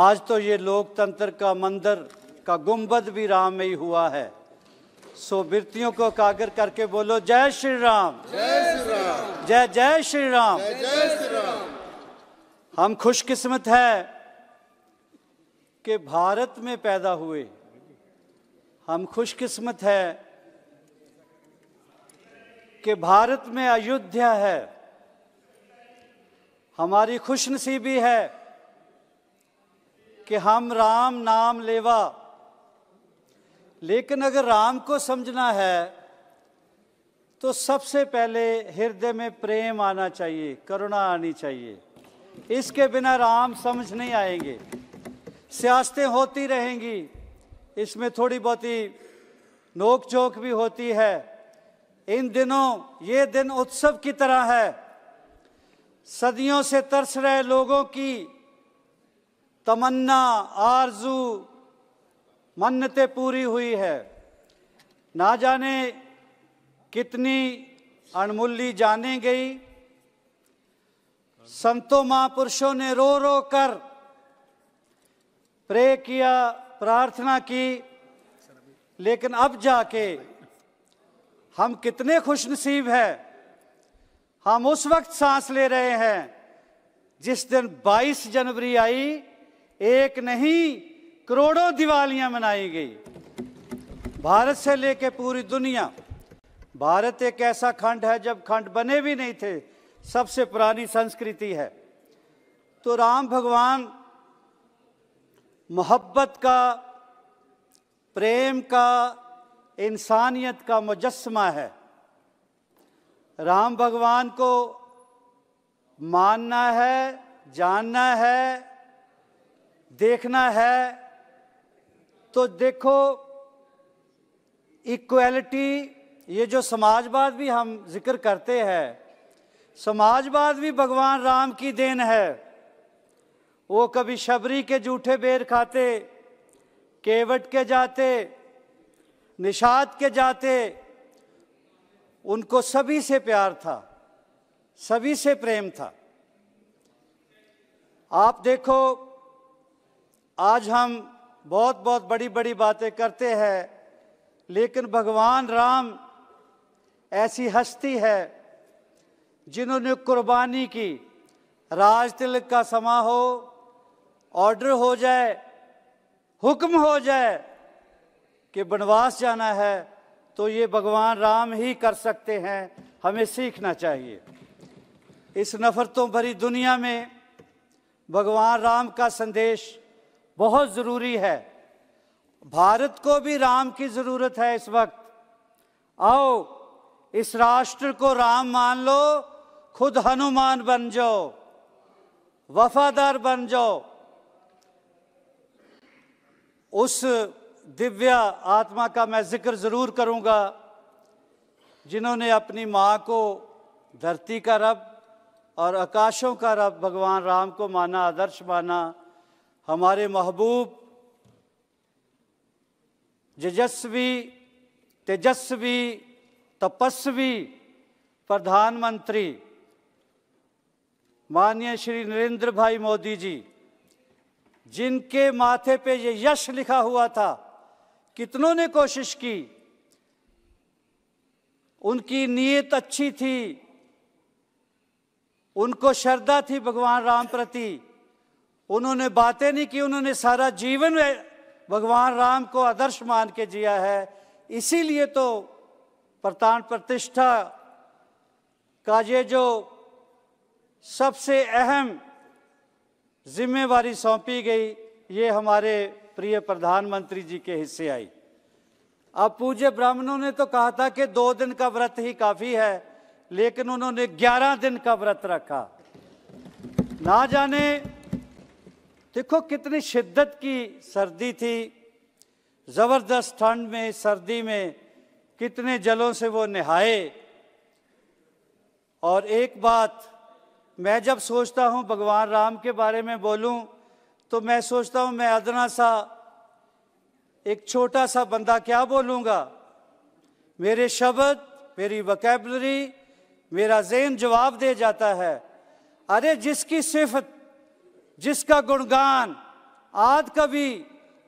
आज तो ये लोकतंत्र का मंदिर का गुंबद भी राम में ही हुआ है सो वृत्तियों को कागर करके बोलो जय श्री राम जय जय श्री राम जय श्री राम हम खुशकिस्मत है कि भारत में पैदा हुए हम खुशकिस्मत है कि भारत में अयोध्या है हमारी खुशनसीबी है कि हम राम नाम लेवा लेकिन अगर राम को समझना है तो सबसे पहले हृदय में प्रेम आना चाहिए करुणा आनी चाहिए इसके बिना राम समझ नहीं आएंगे सियासतें होती रहेंगी इसमें थोड़ी बहुत ही नोक झोंक भी होती है इन दिनों ये दिन उत्सव की तरह है सदियों से तरस रहे लोगों की तमन्ना आरजू मन्नतें पूरी हुई है ना जाने कितनी अणमुल्ली जाने गई संतों महापुरुषों ने रो रो कर प्रे किया प्रार्थना की लेकिन अब जाके हम कितने खुश नसीब हैं हम उस वक्त सांस ले रहे हैं जिस दिन 22 जनवरी आई एक नहीं करोड़ों दिवालियां मनाई गई भारत से लेकर पूरी दुनिया भारत एक ऐसा खंड है जब खंड बने भी नहीं थे सबसे पुरानी संस्कृति है तो राम भगवान मोहब्बत का प्रेम का इंसानियत का मुजस्मा है राम भगवान को मानना है जानना है देखना है तो देखो इक्वलिटी ये जो समाजवाद भी हम जिक्र करते हैं समाजवाद भी भगवान राम की देन है वो कभी शबरी के जूठे बेर खाते केवट के जाते निषाद के जाते उनको सभी से प्यार था सभी से प्रेम था आप देखो आज हम बहुत बहुत बड़ी बड़ी बातें करते हैं लेकिन भगवान राम ऐसी हस्ती है जिन्होंने कुर्बानी की राज तिलक का समा हो ऑर्डर हो जाए हुक्म हो जाए कि बनवास जाना है तो ये भगवान राम ही कर सकते हैं हमें सीखना चाहिए इस नफ़रतों भरी दुनिया में भगवान राम का संदेश बहुत ज़रूरी है भारत को भी राम की ज़रूरत है इस वक्त आओ इस राष्ट्र को राम मान लो खुद हनुमान बन जाओ वफादार बन जाओ उस दिव्या आत्मा का मैं जिक्र ज़रूर करूंगा जिन्होंने अपनी माँ को धरती का रब और आकाशों का रब भगवान राम को माना आदर्श माना हमारे महबूब जजस्वी तेजस्वी तपस्वी प्रधानमंत्री माननीय श्री नरेंद्र भाई मोदी जी जिनके माथे पे ये यश लिखा हुआ था कितनों ने कोशिश की उनकी नीयत अच्छी थी उनको श्रद्धा थी भगवान राम प्रति उन्होंने बातें नहीं की उन्होंने सारा जीवन भगवान राम को आदर्श मान के जिया है इसीलिए तो प्रतान प्रतिष्ठा का ये जो सबसे अहम जिम्मेवारी सौंपी गई ये हमारे प्रिय प्रधानमंत्री जी के हिस्से आई अब पूज्य ब्राह्मणों ने तो कहा था कि दो दिन का व्रत ही काफी है लेकिन उन्होंने ग्यारह दिन का व्रत रखा ना जाने देखो कितनी शिद्दत की सर्दी थी ज़बरदस्त ठंड में सर्दी में कितने जलों से वो नहाए और एक बात मैं जब सोचता हूँ भगवान राम के बारे में बोलूँ तो मैं सोचता हूँ मैं अदना सा एक छोटा सा बंदा क्या बोलूँगा मेरे शब्द मेरी वकेबलरी मेरा जेन जवाब दे जाता है अरे जिसकी सिफत जिसका गुणगान आद कवि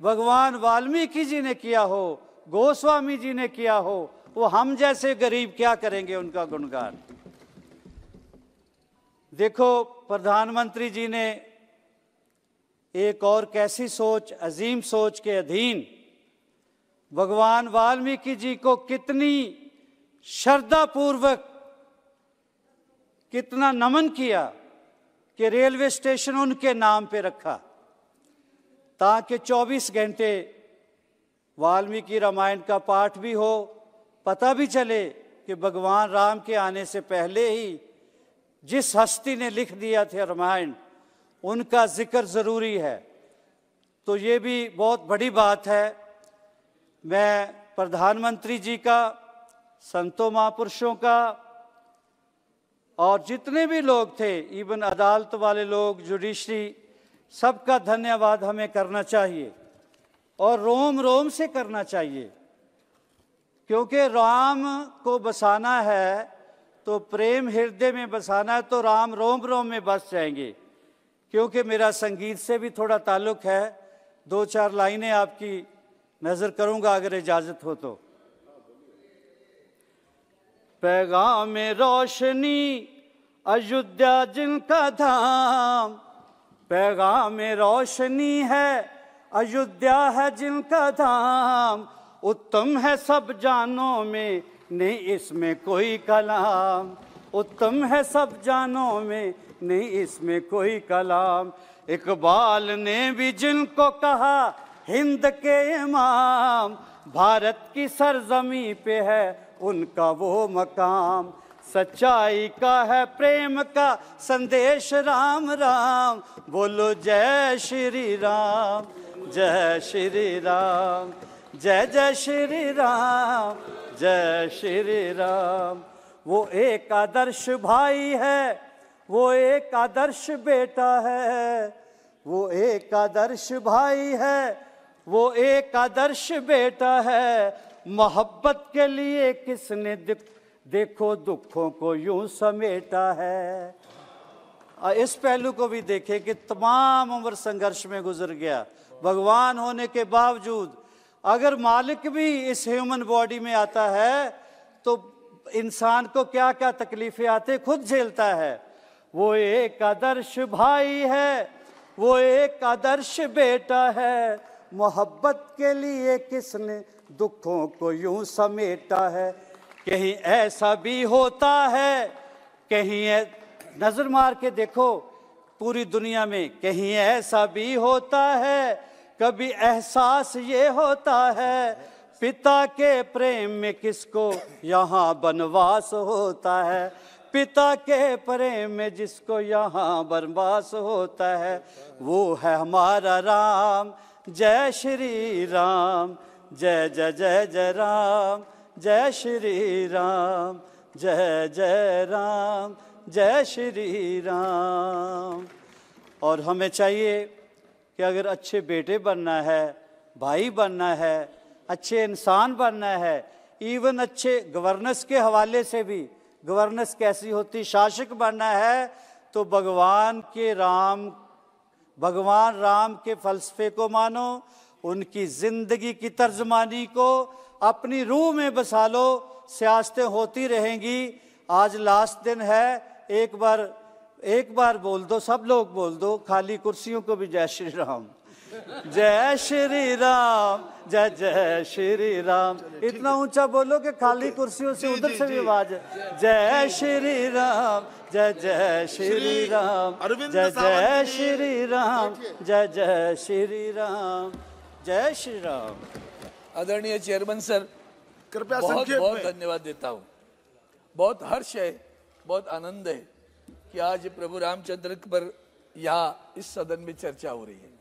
भगवान वाल्मीकि जी ने किया हो गोस्वामी जी ने किया हो वो हम जैसे गरीब क्या करेंगे उनका गुणगान देखो प्रधानमंत्री जी ने एक और कैसी सोच अजीम सोच के अधीन भगवान वाल्मीकि जी को कितनी श्रद्धापूर्वक कितना नमन किया कि रेलवे स्टेशन उनके नाम पे रखा ताकि 24 घंटे वाल्मीकि रामायण का पाठ भी हो पता भी चले कि भगवान राम के आने से पहले ही जिस हस्ती ने लिख दिया था रामायण उनका जिक्र ज़रूरी है तो ये भी बहुत बड़ी बात है मैं प्रधानमंत्री जी का संतों महापुरुषों का और जितने भी लोग थे इवन अदालत वाले लोग जुडिशरी सबका धन्यवाद हमें करना चाहिए और रोम रोम से करना चाहिए क्योंकि राम को बसाना है तो प्रेम हृदय में बसाना है तो राम रोम रोम में बस जाएंगे क्योंकि मेरा संगीत से भी थोड़ा ताल्लुक है दो चार लाइनें आपकी नज़र करूंगा अगर इजाज़त हो तो पैगाम रोशनी अयोध्या जिनका धाम पैगाम रोशनी है अयोध्या है जिनका धाम उत्तम है सब जानों में नहीं इसमें कोई कलाम उत्तम है सब जानों में नहीं इसमें कोई कलाम इकबाल ने भी जिनको कहा हिंद के इमाम भारत की सरजमी पे है उनका वो मकाम सच्चाई का है प्रेम का संदेश राम राम बोलो जय श्री राम जय श्री राम जय जय श्री राम जय श्री राम वो एक आदर्श भाई है वो एक आदर्श बेटा है वो एक आदर्श भाई है वो एक आदर्श बेटा है मोहब्बत के लिए किसने देखो दुखों को यूं समेटा है इस पहलू को भी देखें कि तमाम उम्र संघर्ष में गुजर गया भगवान होने के बावजूद अगर मालिक भी इस ह्यूमन बॉडी में आता है तो इंसान को क्या क्या तकलीफें आते खुद झेलता है वो एक आदर्श भाई है वो एक आदर्श बेटा है मोहब्बत के लिए किसने दुखों को यूं समेटा है कहीं ऐसा भी होता है कहीं नज़र मार के देखो पूरी दुनिया में कहीं ऐसा भी होता है कभी एहसास ये होता है पिता के प्रेम में किसको यहाँ बनवास होता है पिता के प्रेम में जिसको यहाँ बनवास होता है वो है हमारा राम जय श्री राम जय जय जय जय राम जय श्री राम जय जय राम जय श्री राम और हमें चाहिए कि अगर अच्छे बेटे बनना है भाई बनना है अच्छे इंसान बनना है इवन अच्छे गवर्नेंस के हवाले से भी गवर्नेंस कैसी होती शासक बनना है तो भगवान के राम भगवान राम के फलसफे को मानो उनकी ज़िंदगी की तर्जमानी को अपनी रूह में बसा लो सियासतें होती रहेंगी आज लास्ट दिन है एक बार एक बार बोल दो सब लोग बोल दो खाली कुर्सियों को भी जय श्री राम जय श्री राम जय जय श्री राम इतना ऊंचा बोलो कि खाली कुर्सियों से उधर से भी आवाज जय श्री राम जय जय श्री राम जय जय श्री राम जय जय श्री राम जय श्री राम आदरणीय चेयरमैन सर कृपया बहुत बहुत धन्यवाद देता हूँ बहुत हर्ष है बहुत आनंद है कि आज प्रभु रामचंद्र पर यहाँ इस सदन में चर्चा हो रही है